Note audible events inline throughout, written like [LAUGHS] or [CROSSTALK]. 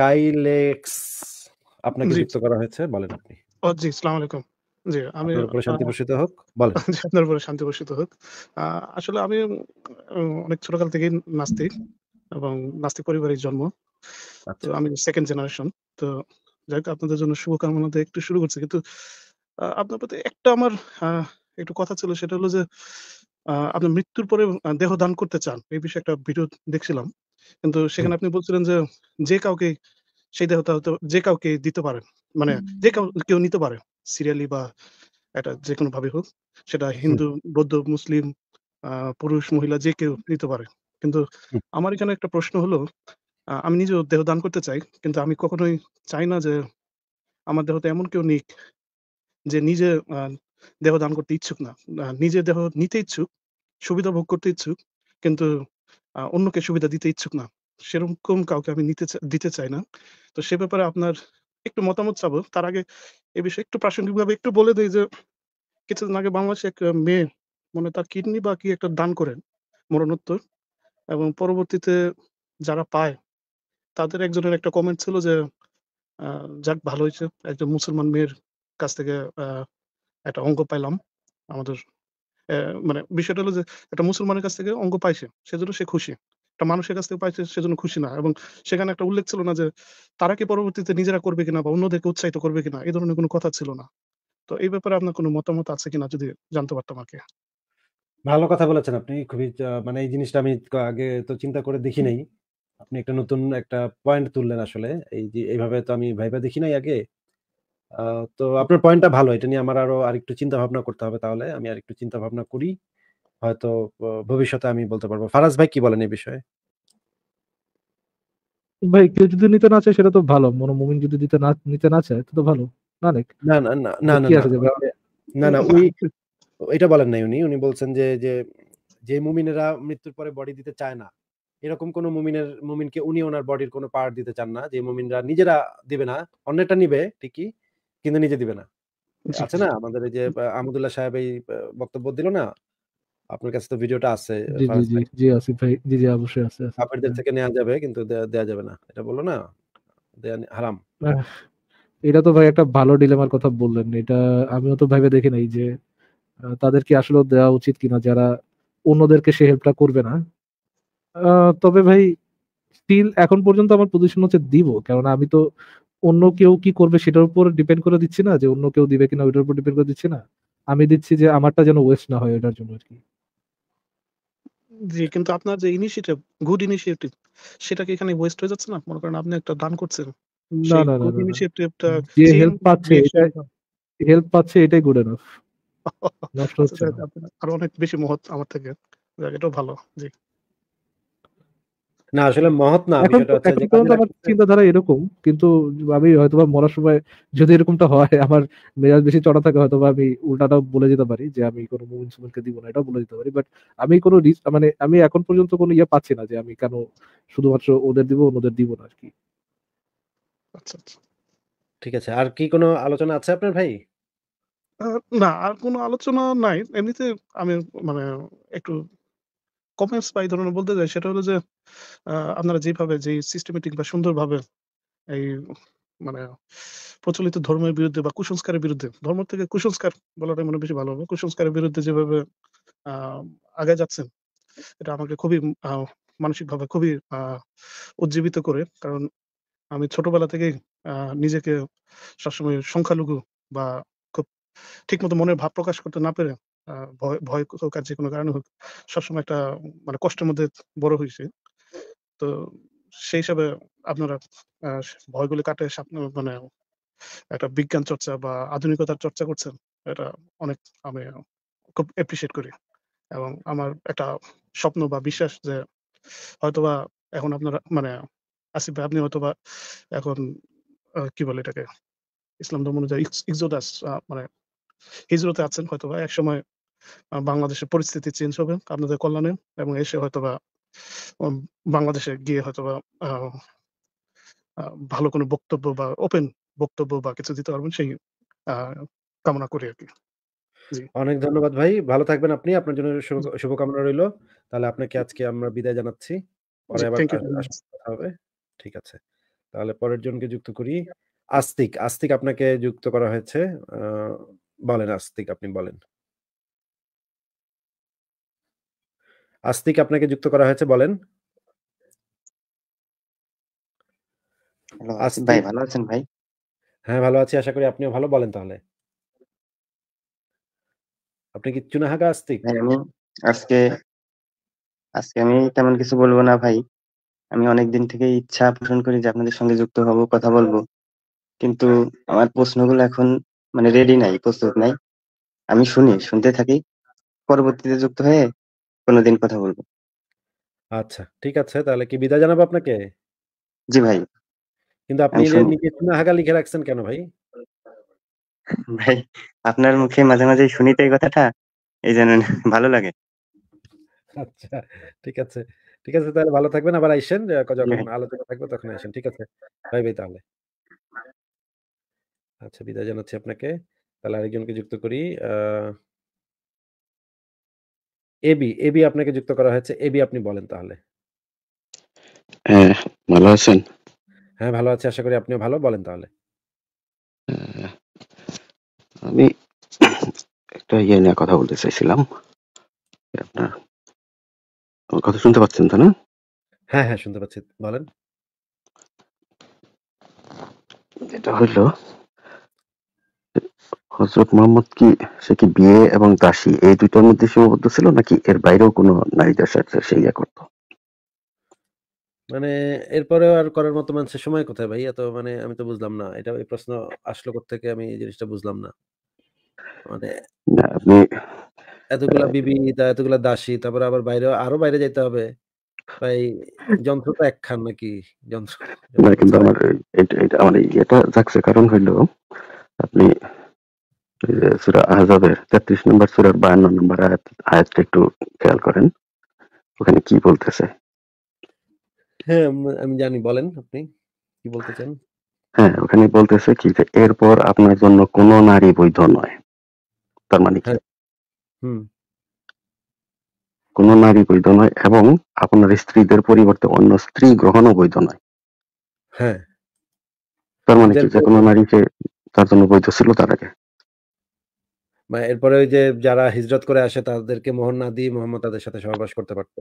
কাইলেক্স আপনাকে যুক্ত করা হয়েছে বলেন আপনি জি আসসালামু আলাইকুম জি আমি শান্তি হোক বলেন আপনার শান্তি হোক আসলে আমি অনেক ছোটকাল থেকেই নাস্তিক এবং নাস্তিক পরিবারের জন্ম আচ্ছা। তো আমি সেকেন্ড জেনারেশন তো যাই আপনাদের জন্য শুভকামনা দিয়ে একটু শুরু করছি কিন্তু আপনার প্রতি একটা আমার একটু কথা ছিল সেটা হলো যে আপনি মৃত্যুর পরে দেহ দান করতে চান এই বিষয়ে একটা ভিডিও দেখছিলাম কিন্তু সেখানে আপনি বলছিলেন যে যে কাউকে সেই দেহটা হয়তো যে কাউকে দিতে পারে মানে যে কেউ নিতে পারে সিরিয়ালি বা এটা যে কোনো ভাবে হোক সেটা হিন্দু বৌদ্ধ মুসলিম পুরুষ মহিলা যে কেউ নিতে পারে কিন্তু আমার এখানে একটা প্রশ্ন হলো আমি নিজেও দেহ দান করতে চাই কিন্তু আমি কখনোই চাই না যে আমার দেহতে এমন কেউ নিক যে নিজে দেহ দান করতে ইচ্ছুক না নিজে দেহ নিতে ইচ্ছুক সুবিধা ভোগ করতে ইচ্ছুক কিন্তু অন্যকে সুবিধা দিতে ইচ্ছুক না সেরকম কাউকে আমি নিতে দিতে চাই না তো সে ব্যাপারে আপনার একটু মতামত চাবো তার আগে এ বিষয়ে একটু প্রাসঙ্গিকভাবে একটু বলে দিই যে কিছুদিন আগে বাংলাদেশে এক মেয়ে মানে তার কিডনি বা কি একটা দান করেন মরণোত্তর এবং পরবর্তীতে যারা পায় তাদের একজনের একটা কমেন্ট ছিল যে যাক ভালো হয়েছে একজন মুসলমান মেয়ের কাছ থেকে একটা অঙ্গ পাইলাম আমাদের মানে বিষয়টা হলো যে একটা মুসলমানের কাছ থেকে অঙ্গ পাইছে সেজন্য সে খুশি একটা মানুষের কাছ থেকে পাইছে সেজন্য খুশি না এবং সেখানে একটা উল্লেখ ছিল না যে তারা কি পরবর্তীতে নিজেরা করবে কিনা বা অন্যদেরকে উৎসাহিত করবে কিনা এই ধরনের কোনো কথা ছিল না তো এই ব্যাপারে আপনার কোনো মতামত আছে কিনা যদি জানতে পারতাম আমাকে ভালো কথা বলেছেন আপনি খুবই মানে এই জিনিসটা আমি আগে তো চিন্তা করে দেখি নাই আপনি একটা নতুন একটা পয়েন্ট তুললেন আসলে এই যে এইভাবে তো আমি ভাইবা দেখি নাই আগে তো আপনার পয়েন্টটা ভালো এটা নিয়ে আমার আরো আরেকটু চিন্তা ভাবনা করতে হবে তাহলে আমি আরেকটু চিন্তা ভাবনা করি হয়তো ভবিষ্যতে আমি বলতে পারবো ফারাজ ভাই কি বলেন এই বিষয়ে ভাই কেউ যদি নিতে না চায় সেটা তো ভালো মনে মুমিন যদি দিতে না নিতে না চায় তো ভালো না না না না না না না না উনি এটা বলেন নাই উনি উনি বলছেন যে যে যে মুমিনেরা মৃত্যুর পরে বডি দিতে চায় না এরকম কোন মুমিনের মুমিনকে উনি ওনার বডির কোনো পার্ট দিতে চান না যে মুমিনরা নিজেরা দিবে না অন্যটা নিবে ঠিকই কিন্তু নিজে দিবে না আছে আচ্ছা না আমাদের এই যে আহমদুল্লাহ সাহেব এই বক্তব্য দিল না আপনার কাছে তো ভিডিওটা আছে জি আসিফ ভাই জি জি অবশ্যই আছে আপনাদের হ্যাঁ। থেকে নেওয়া যাবে কিন্তু দেয়া যাবে না এটা বললো না দেয়া হারাম এটা তো ভাই একটা ভালো ডিলেমার কথা বললেন এটা আমিও তো ভাবে দেখি নাই যে তাদের কি আসলে দেওয়া উচিত কিনা যারা অন্যদেরকে সে হেল্পটা করবে না তবে ভাই স্টিল এখন পর্যন্ত আমার পজিশন হচ্ছে দিব কারণ আমি তো অন্য কেউ কি করবে সেটার উপর ডিপেন্ড করে দিচ্ছি না যে অন্য কেউ দিবে কিনা ওইটার উপর ডিপেন্ড করে দিচ্ছি না আমি দিচ্ছি যে আমারটা যেন ওয়েস্ট না হয় ওইটার জন্য আর কি জি কিন্তু আপনার যে ইনিশিয়েটিভ গুড ইনিশিয়েটিভ সেটা কি এখানে ওয়েস্ট হয়ে যাচ্ছে না মনে করেন আপনি একটা দান করছেন না না না ইনিশিয়েটিভটা যে হেল্প পাচ্ছে এটা হেল্প পাচ্ছে এটাই গুড এনাফ [LAUGHS] নষ্ট আচ্ছা, হচ্ছে আর অনেক বেশি মহৎ আমার থেকে এটাও ভালো জি না আসলে মহৎ না চিন্তাধারা এরকম কিন্তু আমি হয়তো মরার সময় যদি এরকমটা হয় আমার মেজাজ বেশি চড়া থাকে হয়তো আমি উল্টাটা বলে যেতে পারি যে আমি কোনো মুমিন সুমনকে দিব না এটা বলে দিতে পারি বাট আমি কোনো মানে আমি এখন পর্যন্ত কোনো ইয়ে পাচ্ছি না যে আমি কেন শুধুমাত্র ওদের দিব ওদের দিব না আর কি আচ্ছা, আচ্ছা ঠিক আছে আর কি কোনো আলোচনা আছে আপনার ভাই না আর কোনো আলোচনা নাই এমনিতে আমি মানে একটু কমেন্টস বা এই ধরনের বলতে যাই সেটা হলো যে আপনারা যেভাবে যে সিস্টেমেটিক বা সুন্দরভাবে এই মানে প্রচলিত ধর্মের বিরুদ্ধে বা কুসংস্কারের বিরুদ্ধে ধর্ম থেকে কুসংস্কার বলাটাই মনে বেশি ভালো হবে কুসংস্কারের বিরুদ্ধে যেভাবে আগে যাচ্ছেন এটা আমাকে খুবই মানসিকভাবে খুবই উজ্জীবিত করে কারণ আমি ছোটবেলা থেকে নিজেকে সবসময় সংখ্যালঘু বা খুব ঠিকমতো মনের ভাব প্রকাশ করতে না পেরে ভয় হোক আর যে কোনো কারণে হোক সবসময় একটা মানে কষ্টের মধ্যে বড় হয়েছে তো সেই হিসাবে আপনারা ভয়গুলো কাটে মানে একটা বিজ্ঞান চর্চা বা আধুনিকতার চর্চা করছেন এটা অনেক আমি খুব অ্যাপ্রিসিয়েট করি এবং আমার একটা স্বপ্ন বা বিশ্বাস যে হয়তোবা এখন আপনারা মানে আসিফ ভাই আপনি হয়তোবা এখন কি বলে এটাকে ইসলাম ধর্ম অনুযায়ী ইকজোদাস মানে হিজরতে আছেন হয়তোবা এক সময় বাংলাদেশের পরিস্থিতি চেঞ্জ হবে আপনাদের কল্যাণে এবং এসে হয়তোবা বাংলাদেশে গিয়ে হয়তোবা ভালো কোনো বক্তব্য বা ওপেন বক্তব্য বা কিছু দিতে পারবেন সেই কামনা করি আর কি অনেক ধন্যবাদ ভাই ভালো থাকবেন আপনি আপনার জন্য শুভকামনা রইল তাহলে আপনাকে আজকে আমরা বিদায় জানাচ্ছি পরে আবার হবে ঠিক আছে তাহলে পরের জনকে যুক্ত করি আস্তিক আস্তিক আপনাকে যুক্ত করা হয়েছে বলেন আস্তিক আপনি বলেন আস্তিক আপনাকে যুক্ত করা হয়েছে বলেন ভাই ভালো আছেন ভাই হ্যাঁ ভালো আছি আশা করি আপনিও ভালো বলেন তাহলে আপনি কি চুনাহাগা আস্তিক আমি আজকে আজকে আমি তেমন কিছু বলবো না ভাই আমি অনেক দিন থেকে ইচ্ছা পোষণ করি যে আপনাদের সঙ্গে যুক্ত হব কথা বলবো কিন্তু আমার প্রশ্নগুলো এখন মানে রেডি নাই প্রস্তুত নাই আমি শুনি শুনতে থাকি পরবর্তীতে যুক্ত হয়ে কোনোদিন কথা বলবো আচ্ছা ঠিক আছে তাহলে কি বিদায় জানাবো আপনাকে জি ভাই কিন্তু আপনি নিজে হাগা লিখে রাখছেন কেন ভাই [LAUGHS] ভাই আপনার মুখে মাঝে মাঝে শুনি তো এই কথাটা এই জন্য [LAUGHS] ভালো লাগে আচ্ছা ঠিক আছে ঠিক আছে তাহলে ভালো থাকবেন আবার আইসেন যখন আলোচনা থাকবে তখন আইসেন ঠিক আছে ভাই ভাই তাহলে আচ্ছা বিদায় জানাচ্ছি আপনাকে তাহলে আরেকজনকে যুক্ত করি আহ এবি এবি আপনাকে যুক্ত করা হয়েছে এবি আপনি বলেন তাহলে হ্যাঁ ভালো আছেন হ্যাঁ ভালো আছি আশা করি আপনিও ভালো বলেন তাহলে আমি একটা ইয়ে নিয়ে কথা বলতে চাইছিলাম আপনার আমার কথা শুনতে পাচ্ছেন তো না হ্যাঁ হ্যাঁ শুনতে পাচ্ছি বলেন যেটা হলো হজরত মোহাম্মদ কি সে কি বিয়ে এবং দাসী এই দুইটার মধ্যে সীমাবদ্ধ ছিল নাকি এর বাইরেও কোনো নারী সাথে সে ইয়া করত মানে এরপরে আর করার মতো মানুষ সময় কোথায় ভাই এত মানে আমি তো বুঝলাম না এটা এই প্রশ্ন আসলো থেকে আমি এই জিনিসটা বুঝলাম না মানে আপনি এতগুলা বিবি তা এতগুলা দাসী তারপরে আবার বাইরে আরো বাইরে যেতে হবে ভাই যন্ত্র তো একখান নাকি যন্ত্র না কিন্তু আমার এটা আমার এটা যাচ্ছে কারণ হইলো আপনি সুরা আহজাবের তেত্রিশ নম্বর সুরার বায়ান্ন নম্বর আয়াত আয়াতটা একটু খেয়াল করেন ওখানে কি বলতেছে হ্যাঁ আমি জানি বলেন আপনি কি বলতে চান হ্যাঁ ওখানে বলতেছে কি যে এরপর আপনার জন্য কোন নারী বৈধ নয় তার মানে কি হ্যাঁ, কোন নারী বৈধ নয় এবং আপনার স্ত্রীদের পরিবর্তে অন্য স্ত্রী গ্রহণও বৈধ নয় হ্যাঁ তার মানে কি যে নারীকে তার জন্য বৈধ ছিল তার আগে মানে এরপরে ওই যে যারা হিজরত করে আসে তাদেরকে মোহর না দিয়ে মোহাম্মদ তাদের সাথে সহবাস করতে পারত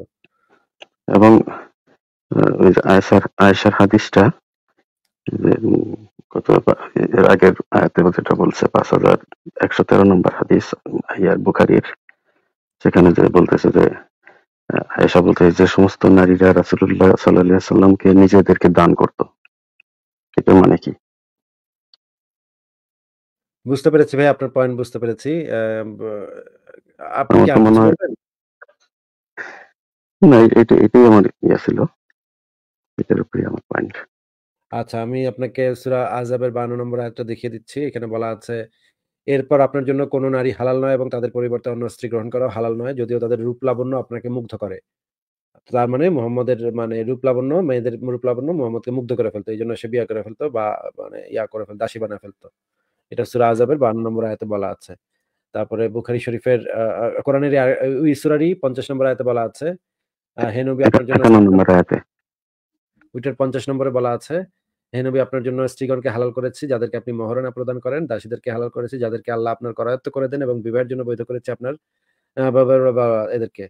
এবং আয়েশার আয়সার হাদিসটা কত এর আগের আয়াতের যেটা বলছে পাঁচ হাজার একশো তেরো নম্বর হাদিস ইয়ার বুখারির সেখানে যে বলতেছে যে আয়েশা বলতে যে সমস্ত নারীরা রাসুল্লাহ সাল্লাহ সাল্লামকে নিজেদেরকে দান করত এটা মানে কি বুঝতে পেরেছি ভাই আপনার পয়েন্ট বুঝতে পেরেছি আপনি কি আমার না এটা এটাই আমার ইয়া ছিল এটার উপরে আমার পয়েন্ট আচ্ছা আমি আপনাকে সূরা আযাবের 52 নম্বর আয়াতটা দেখিয়ে দিচ্ছি এখানে বলা আছে এরপর আপনার জন্য কোন নারী হালাল নয় এবং তাদের পরিবর্তে অন্য স্ত্রী গ্রহণ করা হালাল নয় যদিও তাদের রূপ লাবণ্য আপনাকে মুগ্ধ করে তার মানে মোহাম্মদের মানে রূপ লাবণ্য মেয়েদের রূপ লাবণ্য মোহাম্মদকে মুগ্ধ করে ফেলতো এই জন্য সে বিয়া করে ফেলতো বা মানে ইয়া করে ফেলতো দাসী বানা ফেলতো এটা সুরা আজাবের বান্ন নম্বর আয়তে বলা আছে তারপরে বুখারি শরীফের কোরআনের ওই সুরারই পঞ্চাশ নম্বর আয়তে বলা আছে হেনবি আপনার জন্য ওইটার পঞ্চাশ নম্বরে বলা আছে হেনবি আপনার জন্য স্ত্রীগণকে হালাল করেছি যাদেরকে আপনি মহারণা প্রদান করেন দাসীদেরকে হালাল করেছি যাদেরকে আল্লাহ আপনার করায়ত্ত করে দেন এবং বিবাহের জন্য বৈধ করেছে আপনার এদেরকে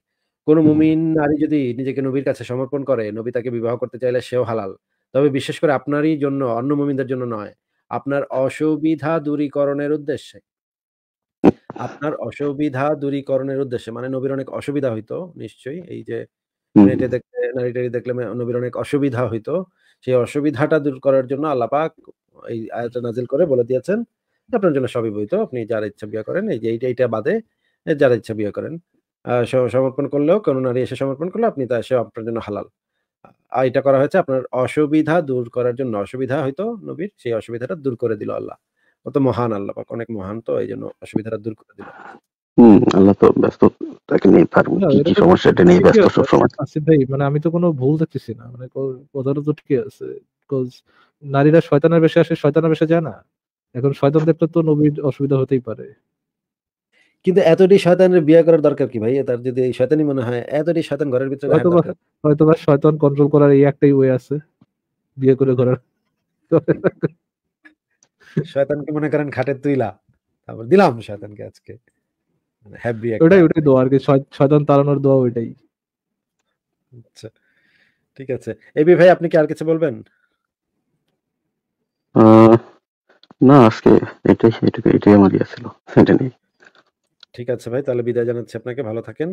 কোন মুমিন নারী যদি নিজেকে নবীর কাছে সমর্পণ করে নবী তাকে বিবাহ করতে চাইলে সেও হালাল তবে বিশেষ করে আপনারই জন্য অন্য মুমিনদের জন্য নয় আপনার অসুবিধা দূরীকরণের উদ্দেশ্যে আপনার অসুবিধা দূরীকরণের উদ্দেশ্যে মানে নবীর অনেক অসুবিধা হইতো নিশ্চয়ই এই যে নেটে দেখলে নারীটারি দেখলে নবীর অনেক অসুবিধা হইতো সেই অসুবিধাটা দূর করার জন্য আল্লাপাক এই আয়াতটা নাজিল করে বলে দিয়েছেন আপনার জন্য সবই বইতো আপনি যার ইচ্ছা বিয়ে করেন এই যে এইটা এইটা বাদে যার ইচ্ছা বিয়ে করেন সমর্পণ করলেও কোনো নারী এসে সমর্পণ করলে আপনি তা এসে আপনার জন্য হালাল এটা করা হয়েছে আপনার অসুবিধা দূর করার জন্য অসুবিধা হয়তো নবীর সেই অসুবিধাটা দূর করে দিল আল্লাহ কত মহান আল্লাহ পাক অনেক মহান তো এই জন্য অসুবিধাটা দূর করে দিল আল্লাহ তো আচ্ছা, আচ্ছা, ভাই মানে আমি তো কোনো ভুল না মানে ঠিকই আছে নারীরা শয়তানের বেশি আসে শয়তানের বেশে যায় না এখন শয়তান দেখলে তো নবীর অসুবিধা হতেই পারে কিন্তু এতটি শয়তানের বিয়ে করার দরকার কি ভাই তার যদি শয়তানি মনে হয় এতটি শয়তান ঘরের ভিতরে হয়তো বা শয়তান কন্ট্রোল করার এই একটাই ওয়ে আছে বিয়ে করে ঘরের শয়তানকে মনে করেন খাটে তুইলা তারপর দিলাম শয়তানকে আজকে হ্যাপি ওটাই ওটাই দোয়া আর কি শয়তান তাড়ানোর দোয়া ওইটাই আচ্ছা ঠিক আছে এবি ভাই আপনি কি আর কিছু বলবেন না আজকে এটাই এটুকু এটাই আমার ইয়ে ছিল সেটা নেই ঠিক আছে ভাই তাহলে বিদায় জানাচ্ছি আপনাকে ভালো থাকেন